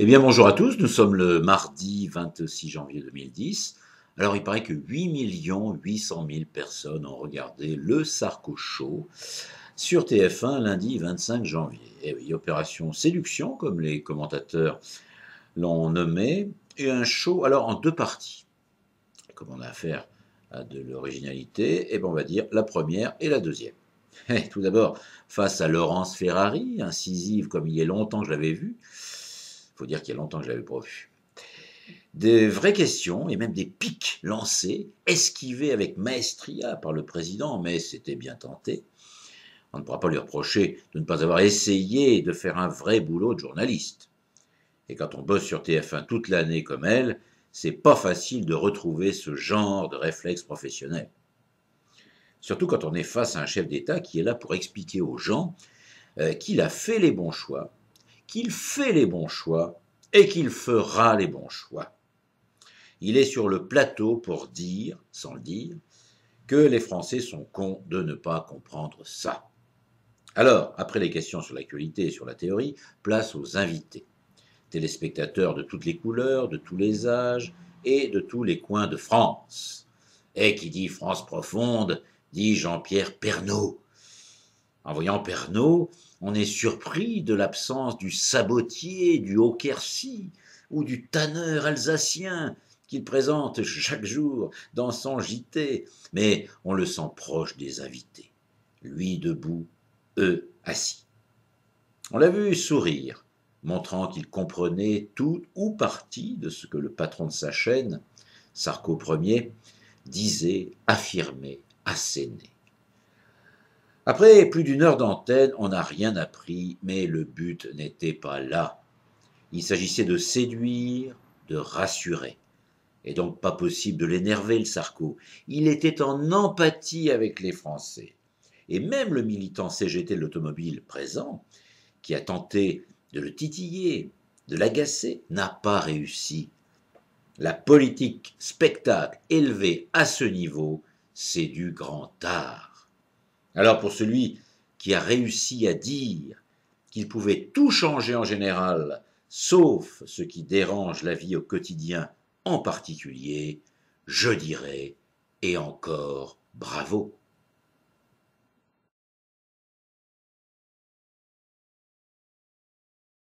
Eh bien, bonjour à tous, nous sommes le mardi 26 janvier 2010. Alors, il paraît que 8 800 000 personnes ont regardé le Sarko Show sur TF1 lundi 25 janvier. Et eh oui, opération séduction, comme les commentateurs l'ont nommé, et un show, alors en deux parties. Comme on a affaire à de l'originalité, et eh bien on va dire la première et la deuxième. Eh, tout d'abord, face à Laurence Ferrari, incisive comme il y a longtemps que je l'avais vu faut dire qu'il y a longtemps que je l'avais pas Des vraies questions et même des pics lancés, esquivés avec maestria par le président, mais c'était bien tenté. On ne pourra pas lui reprocher de ne pas avoir essayé de faire un vrai boulot de journaliste. Et quand on bosse sur TF1 toute l'année comme elle, c'est pas facile de retrouver ce genre de réflexe professionnel. Surtout quand on est face à un chef d'État qui est là pour expliquer aux gens euh, qu'il a fait les bons choix qu'il fait les bons choix et qu'il fera les bons choix. Il est sur le plateau pour dire, sans le dire, que les Français sont cons de ne pas comprendre ça. Alors, après les questions sur l'actualité et sur la théorie, place aux invités, téléspectateurs de toutes les couleurs, de tous les âges et de tous les coins de France. Et qui dit France profonde, dit Jean-Pierre Pernaud, en voyant Pernaud, on est surpris de l'absence du sabotier, du Haut-Quercy ou du tanneur alsacien qu'il présente chaque jour dans son JT, mais on le sent proche des invités, lui debout, eux assis. On l'a vu sourire, montrant qu'il comprenait tout ou partie de ce que le patron de sa chaîne, Sarko Ier, disait, affirmait, asséné. Après plus d'une heure d'antenne, on n'a rien appris, mais le but n'était pas là. Il s'agissait de séduire, de rassurer. Et donc pas possible de l'énerver, le Sarko. Il était en empathie avec les Français. Et même le militant CGT de l'automobile présent, qui a tenté de le titiller, de l'agacer, n'a pas réussi. La politique spectacle élevée à ce niveau, c'est du grand art. Alors pour celui qui a réussi à dire qu'il pouvait tout changer en général, sauf ce qui dérange la vie au quotidien en particulier, je dirais, et encore bravo.